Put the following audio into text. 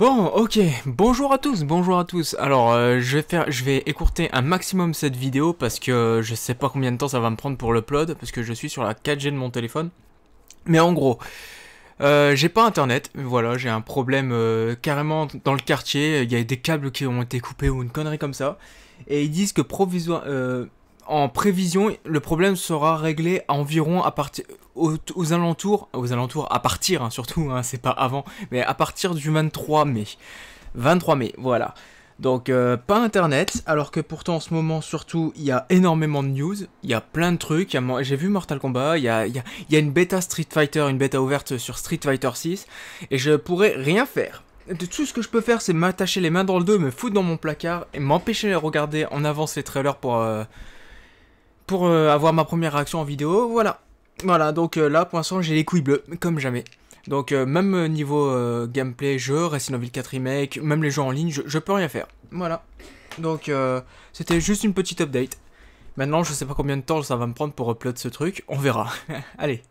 Bon, ok, bonjour à tous, bonjour à tous. Alors, euh, je, vais faire, je vais écourter un maximum cette vidéo parce que euh, je sais pas combien de temps ça va me prendre pour l'upload, parce que je suis sur la 4G de mon téléphone. Mais en gros, euh, j'ai pas internet, voilà, j'ai un problème carrément dans le quartier, il y a des câbles qui ont été coupés ou une connerie comme ça, et ils disent que provisoire en prévision, le problème sera réglé environ à partir aux, alentours, aux alentours à partir hein, surtout, hein, c'est pas avant, mais à partir du 23 mai. 23 mai, voilà. Donc euh, pas internet, alors que pourtant en ce moment surtout il y a énormément de news, il y a plein de trucs, j'ai vu Mortal Kombat, il y a, une bêta Street Fighter, une bêta ouverte sur Street Fighter 6, et je pourrais rien faire. De tout ce que je peux faire c'est m'attacher les mains dans le dos, me foutre dans mon placard et m'empêcher de regarder en avance les trailers pour... Euh, pour euh, avoir ma première réaction en vidéo. Voilà. Voilà, donc euh, là, pour l'instant, j'ai les couilles bleues, comme jamais. Donc, euh, même niveau gameplay, jeu, Resident Evil 4 Remake, même les jeux en ligne, je, peux rien faire. Voilà. Donc, c'était juste une petite update. Maintenant, je sais pas combien de temps ça va me prendre pour upload ce truc. On verra. Allez.